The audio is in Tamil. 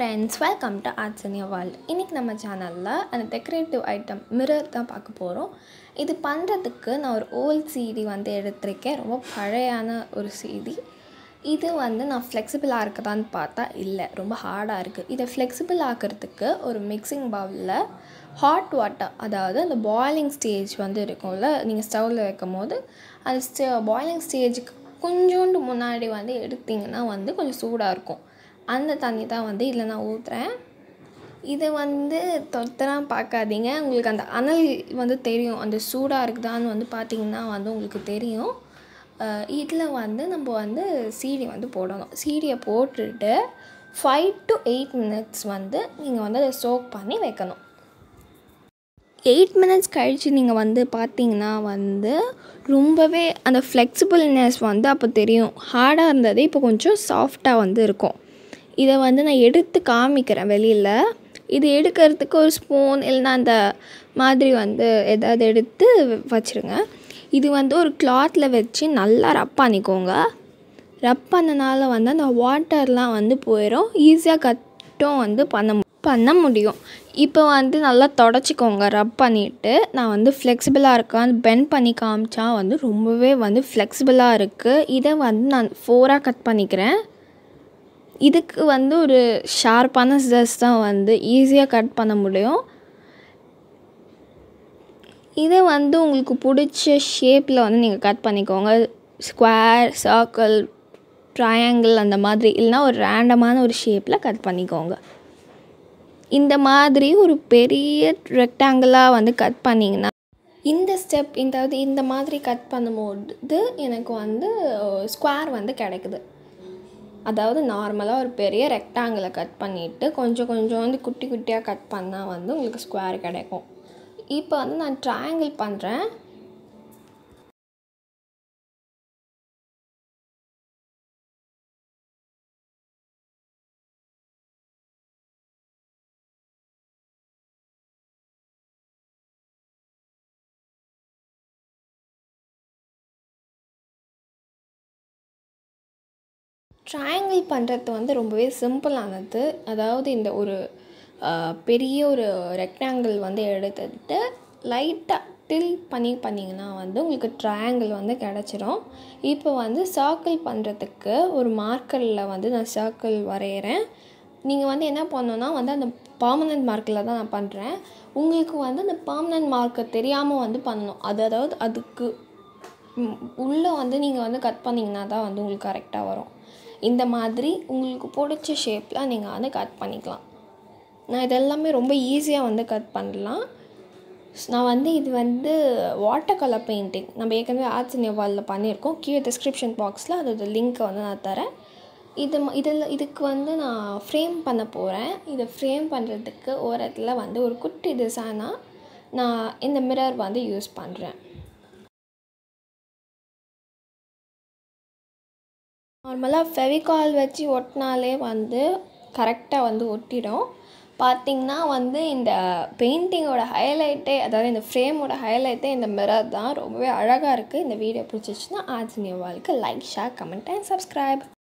friends welcome to arts in world இன்றைக்கி நம்ம சேனலில் அந்த டெக்கரேட்டிவ் ஐட்டம் மிரர் தான் பார்க்க போகிறோம் இது பண்ணுறதுக்கு நான் ஒரு ஓல்ட் சிடி வந்து எடுத்திருக்கேன் ரொம்ப பழையான ஒரு சிடி இது வந்து நான் ஃப்ளெக்சிபிள் ஆக்குதான்னு பார்த்தா இல்லை ரொம்ப ஹார்டாக இருக்குது இதை ஃப்ளெக்சிபிள் ஆக்கிறதுக்கு ஒரு மிக்சிங் பவுலில் ஹாட் வாட்டர் அதாவது அந்த பாயிலிங் ஸ்டேஜ் வந்து இருக்கும்ல நீங்கள் ஸ்டவ்வில் வைக்கும் போது அந்த ஸ்ட பாயிலிங் ஸ்டேஜுக்கு கொஞ்சோண்டு முன்னாடி வந்து எடுத்திங்கன்னா வந்து கொஞ்சம் சூடாக இருக்கும் அந்த தண்ணி தான் வந்து இதில் நான் ஊற்றுறேன் இதை வந்து தொத்தலாம் பார்க்காதீங்க உங்களுக்கு அந்த அனல் வந்து தெரியும் அந்த சூடாக இருக்குதான்னு வந்து பார்த்திங்கன்னா வந்து உங்களுக்கு தெரியும் இதில் வந்து நம்ம வந்து சீடி வந்து போடணும் சீடியை போட்டுட்டு ஃபைவ் டு எயிட் மினிட்ஸ் வந்து நீங்கள் வந்து அதை சோக் பண்ணி வைக்கணும் எயிட் மினிட்ஸ் கழித்து நீங்கள் வந்து பார்த்தீங்கன்னா வந்து ரொம்பவே அந்த ஃப்ளெக்சிபிள்னஸ் வந்து அப்போ தெரியும் ஹார்டாக இருந்ததே இப்போ கொஞ்சம் சாஃப்டாக வந்து இருக்கும் இதை வந்து நான் எடுத்து காமிக்கிறேன் வெளியில் இது எடுக்கிறதுக்கு ஒரு ஸ்பூன் இல்லைன்னா அந்த மாதிரி வந்து எதாவது எடுத்து வச்சுருங்க இது வந்து ஒரு கிளாத்தில் வச்சு நல்லா ரப் பண்ணிக்கோங்க ரப் பண்ணனால வந்து அந்த வாட்டர்லாம் வந்து போயிடும் ஈஸியாக கட்டும் வந்து பண்ண பண்ண முடியும் இப்போ வந்து நல்லா தொடச்சிக்கோங்க ரப் பண்ணிவிட்டு நான் வந்து ஃப்ளெக்சிபிளாக இருக்கான்னு பெண்ட் பண்ணி காமிச்சா வந்து ரொம்பவே வந்து ஃப்ளெக்சிபிளாக இருக்குது இதை வந்து நான் ஃபோராக கட் பண்ணிக்கிறேன் இதுக்கு வந்து ஒரு ஷார்ப்பான சிசர்ஸ் தான் வந்து ஈஸியாக கட் பண்ண முடியும் இதை வந்து உங்களுக்கு பிடிச்ச ஷேப்பில் வந்து நீங்கள் கட் பண்ணிக்கோங்க ஸ்கொயர் சர்க்கிள் ட்ரையாங்கிள் அந்த மாதிரி இல்லைனா ஒரு ரேண்டமான ஒரு ஷேப்பில் கட் பண்ணிக்கோங்க இந்த மாதிரி ஒரு பெரிய ரெக்டாங்கிளாக வந்து கட் பண்ணிங்கன்னா இந்த ஸ்டெப் இந்த இந்த மாதிரி கட் பண்ணும்போது எனக்கு வந்து ஸ்கொயர் வந்து கிடைக்குது அதாவது நார்மலாக ஒரு பெரிய ரெக்டாங்கிளை கட் பண்ணிவிட்டு கொஞ்சம் கொஞ்சம் வந்து குட்டி குட்டியாக கட் பண்ணால் வந்து உங்களுக்கு ஸ்கொயர் கிடைக்கும் இப்போ வந்து நான் ட்ரையாங்கிள் பண்ணுறேன் ட்ரையாங்கிள் பண்ணுறது வந்து ரொம்பவே சிம்பிளானது அதாவது இந்த ஒரு பெரிய ஒரு ரெக்டாங்கிள் வந்து எடுத்துகிட்டு லைட்டாக டில் பண்ணி பண்ணிங்கன்னா வந்து உங்களுக்கு ட்ரையாங்கிள் வந்து கிடச்சிரும் இப்போ வந்து சர்க்கிள் பண்ணுறதுக்கு ஒரு மார்க்கரில் வந்து நான் சர்க்கிள் வரைகிறேன் நீங்கள் வந்து என்ன பண்ணணுன்னா வந்து அந்த பர்மனெண்ட் மார்க்கில் தான் நான் பண்ணுறேன் உங்களுக்கு வந்து அந்த பர்மனெண்ட் மார்க்கை தெரியாமல் வந்து பண்ணணும் அது அதாவது அதுக்கு உள்ளே வந்து நீங்கள் வந்து கட் பண்ணிங்கன்னா தான் வந்து உங்களுக்கு கரெக்டாக வரும் இந்த மாதிரி உங்களுக்கு பிடிச்ச ஷேப்பில் நீங்கள் வந்து கட் பண்ணிக்கலாம் நான் இதெல்லாமே ரொம்ப ஈஸியாக வந்து கட் பண்ணலாம் நான் வந்து இது வந்து வாட்டர் கலர் பெயிண்டிங் நம்ம ஏற்கனவே ஆர்ட்ஸ் இன் வாலில் பண்ணியிருக்கோம் கீழே டிஸ்கிரிப்ஷன் பாக்ஸில் அதோட லிங்க்கை வந்து நான் தரேன் இது இதில் இதுக்கு வந்து நான் ஃப்ரேம் பண்ண போகிறேன் இதை ஃப்ரேம் பண்ணுறதுக்கு ஓரத்தில் வந்து ஒரு குட்டி டிசைனாக நான் இந்த மிரர் வந்து யூஸ் பண்ணுறேன் நார்மலாக ஃபெவிகால் வச்சு ஒட்டினாலே வந்து கரெக்டாக வந்து ஒட்டிடும் பார்த்திங்கன்னா வந்து இந்த பெயிண்டிங்கோட ஹைலைட்டே அதாவது இந்த ஃப்ரேமோட ஹைலைட்டே இந்த மிரர் தான் ரொம்பவே அழகாக இருக்குது இந்த வீடியோ பிடிச்சிச்சின்னா ஆஜினியவாளுக்கு like share comment and subscribe